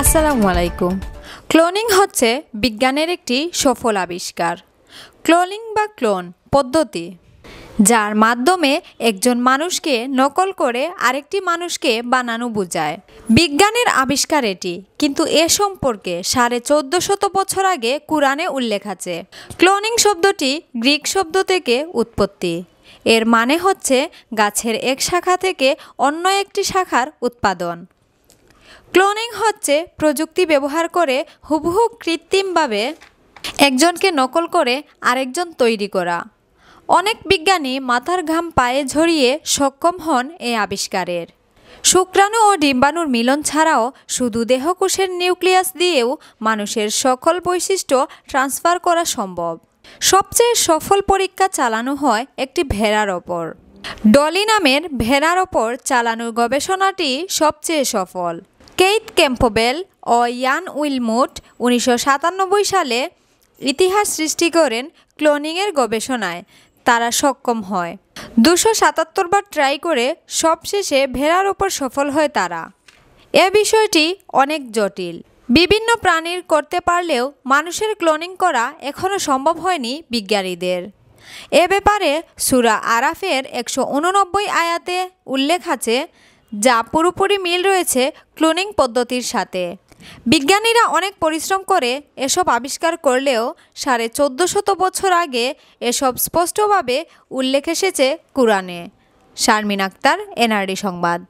আসসালামু আলাইকুম ক্লোনিং হচ্ছে বিজ্ঞানের একটি সফল আবিষ্কার ক্লোনিং বা ক্লোন পদ্ধতি যার মাধ্যমে একজন মানুষকে নকল করে আরেকটি মানুষকে বানানো বোঝায় বিজ্ঞানের আবিষ্কার এটি কিন্তু এ সম্পর্কে সাড়ে চোদ্দ শত বছর আগে কোরআনে উল্লেখ আছে ক্লোনিং শব্দটি গ্রিক শব্দ থেকে উৎপত্তি এর মানে হচ্ছে গাছের এক শাখা থেকে অন্য একটি শাখার উৎপাদন ক্লোনিং হচ্ছে প্রযুক্তি ব্যবহার করে হুবহু কৃত্রিমভাবে একজনকে নকল করে আরেকজন তৈরি করা অনেক বিজ্ঞানী মাথার ঘাম পায়ে ঝরিয়ে সক্ষম হন এই আবিষ্কারের শুক্রাণু ও ডিম্বাণুর মিলন ছাড়াও শুধু দেহকোষের নিউক্লিয়াস দিয়েও মানুষের সকল বৈশিষ্ট্য ট্রান্সফার করা সম্ভব সবচেয়ে সফল পরীক্ষা চালানো হয় একটি ভেড়ার ওপর ডলি নামের ভেড়ার ওপর চালানোর গবেষণাটি সবচেয়ে সফল কেইথ ক্যাম্পোবেল ও ইয়ান উইলমুট উনিশশো সালে ইতিহাস সৃষ্টি করেন ক্লোনিংয়ের গবেষণায় তারা সক্ষম হয় দুশো সাতাত্তর বার ট্রাই করে সবশেষে ভেড়ার ওপর সফল হয় তারা এ বিষয়টি অনেক জটিল বিভিন্ন প্রাণীর করতে পারলেও মানুষের ক্লোনিং করা এখনও সম্ভব হয়নি বিজ্ঞানীদের এ ব্যাপারে সুরা আরাফের একশো উননব্বই আয়াতে উল্লেখ আছে যা পুরোপুরি মিল রয়েছে ক্লোনিং পদ্ধতির সাথে বিজ্ঞানীরা অনেক পরিশ্রম করে এসব আবিষ্কার করলেও সাড়ে শত বছর আগে এসব স্পষ্টভাবে উল্লেখ এসেছে কোরআনে শারমিন আক্তার এনআরডি সংবাদ